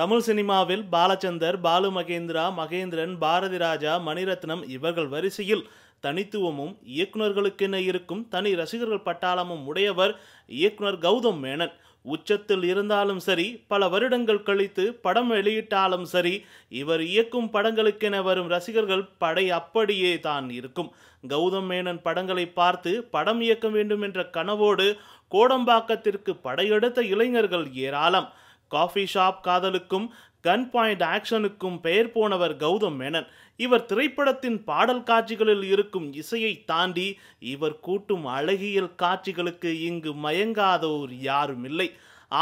தமிழ் சினிமாவில் பாலச்சந்தர் பாலு மகேந்திரா மகேந்திரன் பாரதி ராஜா மணிரத்னம் இவர்கள் வரிசையில் தனித்துவமும் இயக்குநர்களுக்கென இருக்கும் தனி ரசிகர்கள் பட்டாளமும் உடையவர் இயக்குனர் கௌதம் மேனன் உச்சத்தில் இருந்தாலும் சரி பல வருடங்கள் கழித்து படம் வெளியிட்டாலும் சரி இவர் இயக்கும் படங்களுக்கென வரும் ரசிகர்கள் படை அப்படியே தான் இருக்கும் கௌதம் மேனன் படங்களை பார்த்து படம் இயக்க வேண்டும் என்ற கனவோடு கோடம்பாக்கத்திற்கு படையெடுத்த இளைஞர்கள் ஏராளம் காஃபி ஷாப் காதலுக்கும் கன் பாயிண்ட் ஆக்ஷனுக்கும் பெயர் போனவர் கௌதம் மேனன் இவர் திரைப்படத்தின் பாடல் காட்சிகளில் இருக்கும் இசையை தாண்டி இவர் கூட்டும் அழகியல் காட்சிகளுக்கு இங்கு மயங்காதோர் யாரும் இல்லை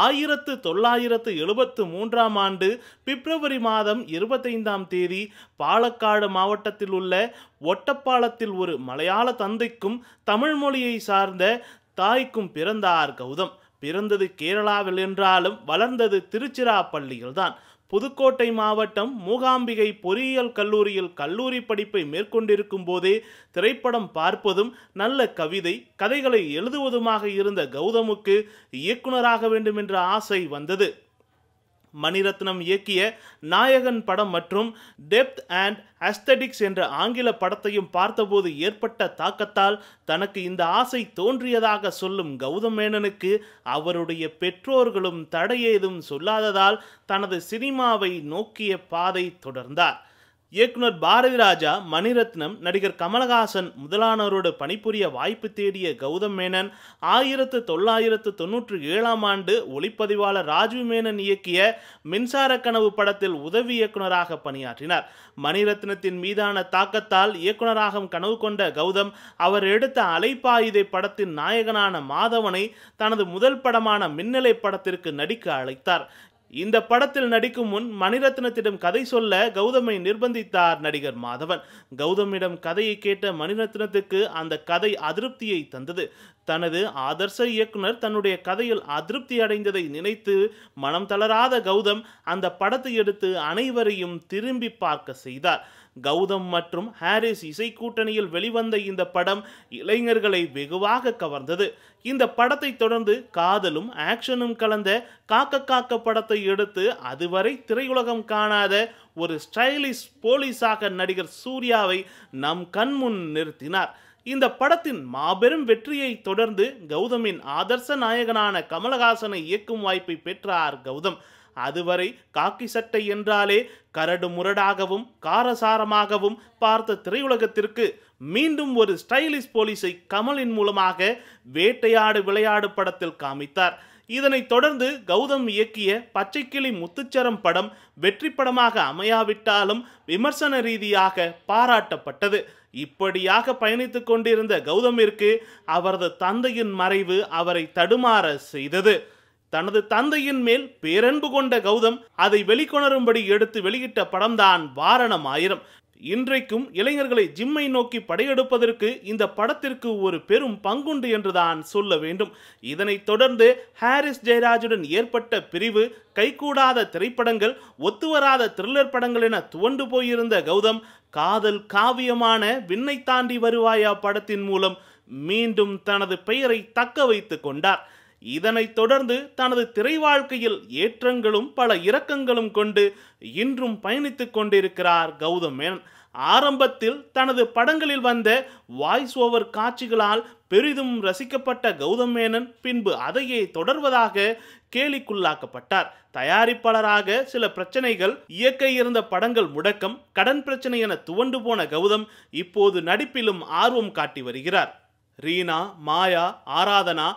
ஆயிரத்து தொள்ளாயிரத்து எழுபத்து மூன்றாம் ஆண்டு பிப்ரவரி மாதம் இருபத்தைந்தாம் தேதி பாலக்காடு மாவட்டத்தில் உள்ள ஒட்டப்பாலத்தில் ஒரு மலையாள தந்தைக்கும் தமிழ் மொழியை சார்ந்த தாய்க்கும் பிறந்தார் கௌதம் பிறந்தது கேரளாவில் என்றாலும் வளர்ந்தது திருச்சிராப்பள்ளியில்தான் புதுக்கோட்டை மாவட்டம் மூகாம்பிகை பொறியியல் கல்லூரியில் கல்லூரி படிப்பை மேற்கொண்டிருக்கும் போதே திரைப்படம் பார்ப்பதும் நல்ல கவிதை கதைகளை எழுதுவதுமாக இருந்த கௌதமுக்கு இயக்குனராக வேண்டும் என்ற ஆசை வந்தது மணிரத்னம் இயக்கிய நாயகன் படம் மற்றும் டெப்த் அண்ட் அஸ்தடிக்ஸ் என்ற ஆங்கில படத்தையும் பார்த்தபோது ஏற்பட்ட தாக்கத்தால் தனக்கு இந்த ஆசை தோன்றியதாக சொல்லும் கௌதம் மேனனுக்கு அவருடைய பெற்றோர்களும் தடையேதும் சொல்லாததால் தனது சினிமாவை நோக்கிய பாதை தொடர்ந்தார் இயக்குனர் பாரதி ராஜா மணிரத்னம் நடிகர் கமலஹாசன் முதலானோரோடு பணிபுரிய வாய்ப்பு தேடிய கௌதம் மேனன் ஆயிரத்து தொள்ளாயிரத்து தொன்னூற்று ஏழாம் ஆண்டு ஒளிப்பதிவாளர் ராஜீவ் மேனன் இயக்கிய மின்சார கனவு படத்தில் உதவி இயக்குநராக பணியாற்றினார் மணிரத்னத்தின் மீதான தாக்கத்தால் இயக்குநராக கனவு கொண்ட கௌதம் அவர் எடுத்த அலைப்பாயுதை படத்தின் நாயகனான மாதவனை தனது முதல் படமான மின்னலை படத்திற்கு நடிக்க அழைத்தார் இந்த படத்தில் நடிக்கும் முன் மணிரத்னத்திடம் கதை சொல்ல கௌதமை நிர்பந்தித்தார் நடிகர் மாதவன் கௌதமிடம் கதையை கேட்ட மணிரத்னத்துக்கு அந்த கதை அதிருப்தியை தந்தது தனது ஆதர்ச இயக்குனர் தன்னுடைய கதையில் அதிருப்தி அடைந்ததை நினைத்து மனம் தளராத கௌதம் அந்த படத்தை எடுத்து அனைவரையும் திரும்பி பார்க்க செய்தார் கௌதம் மற்றும் ஹாரிஸ் இசை கூட்டணியில் வெளிவந்த இந்த படம் இளைஞர்களை வெகுவாக கவர்ந்தது இந்த படத்தை தொடர்ந்து காதலும் ஆக்ஷனும் கலந்த காக்க காக்க படத்தை எடுத்து அதுவரை திரையுலகம் காணாத ஒரு ஸ்டைலிஷ் போலீஸாக நடிகர் சூர்யாவை நம் கண்முன் நிறுத்தினார் இந்த படத்தின் மாபெரும் வெற்றியை தொடர்ந்து கௌதமின் ஆதர்ச நாயகனான கமலஹாசனை இயக்கும் வாய்ப்பை பெற்றார் கௌதம் அதுவரை காக்கி சட்டை என்றாலே கரடு முரடாகவும் காரசாரமாகவும் பார்த்த திரையுலகத்திற்கு மீண்டும் ஒரு ஸ்டைலிஷ் போலீஸை கமலின் மூலமாக வேட்டையாடு விளையாடு படத்தில் காமித்தார் இதனைத் தொடர்ந்து கௌதம் இயக்கிய பச்சைக்கிளி முத்துச்சரம் படம் வெற்றி படமாக அமையாவிட்டாலும் விமர்சன ரீதியாக பாராட்டப்பட்டது இப்படியாக பயணித்து கொண்டிருந்த கௌதமிற்கு அவரது தந்தையின் மறைவு அவரை தடுமாற செய்தது தனது தந்தையின் மேல் பேரன்பு கொண்ட கௌதம் அதை வெளிக்கொணரும்படி எடுத்து வெளியிட்ட படம்தான் வாரணம் ஆயிரம் இன்றைக்கும் இளைஞர்களை ஜிம்மை நோக்கி படையெடுப்பதற்கு இந்த படத்திற்கு ஒரு பெரும் பங்குண்டு என்றுதான் சொல்ல வேண்டும் இதனைத் தொடர்ந்து ஹாரிஸ் ஜெயராஜுடன் ஏற்பட்ட பிரிவு கைகூடாத திரைப்படங்கள் ஒத்துவராத த்ரில்லர் படங்கள் என துவண்டு போயிருந்த கௌதம் காதல் காவியமான விண்ணை தாண்டி வருவாயா படத்தின் மூலம் மீண்டும் தனது பெயரை தக்க வைத்து கொண்டார் இதனைத் தொடர்ந்து தனது திரை வாழ்க்கையில் ஏற்றங்களும் பல இரக்கங்களும் கொண்டு இன்றும் பயணித்துக் கொண்டிருக்கிறார் கௌதம் மேனன் ஆரம்பத்தில் தனது படங்களில் வந்த வாய்ஸ் ஓவர் காட்சிகளால் பெரிதும் ரசிக்கப்பட்ட கௌதம் மேனன் பின்பு அதையே தொடர்வதாக கேலிக்குள்ளாக்கப்பட்டார் தயாரிப்பாளராக சில பிரச்சனைகள் இயக்க இருந்த படங்கள் முடக்கம் கடன் பிரச்சனை என துவண்டு போன கௌதம் இப்போது நடிப்பிலும் ஆர்வம் காட்டி வருகிறார் ரீனா மாயா ஆராதனா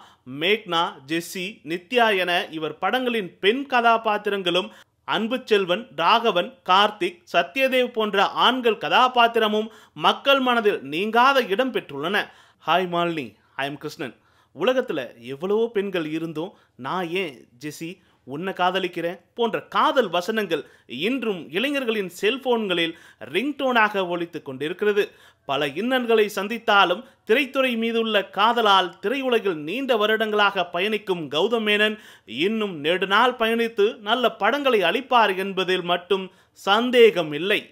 மேக்னா ஜெஸ்ஸி நித்யா என இவர் படங்களின் பெண் கதாபாத்திரங்களும் அன்பு செல்வன் ராகவன் கார்த்திக் சத்யதேவ் போன்ற ஆண்கள் கதாபாத்திரமும் மக்கள் மனதில் நீங்காத இடம் பெற்றுள்ளன hi Malini I am Krishnan உலகத்தில் எவ்வளவோ பெண்கள் இருந்தும் நான் ஏன் ஜெஸ்ஸி உன்னை காதலிக்கிறேன் போன்ற காதல் வசனங்கள் இன்றும் இளைஞர்களின் செல்போன்களில் ரிங்டோனாக ஒழித்து கொண்டிருக்கிறது பல இன்னல்களை சந்தித்தாலும் திரைத்துறை மீதுள்ள காதலால் திரையுலகில் நீண்ட வருடங்களாக பயணிக்கும் கௌதம் மேனன் இன்னும் நெடுநாள் பயணித்து நல்ல படங்களை அளிப்பார் என்பதில் மட்டும் சந்தேகம் இல்லை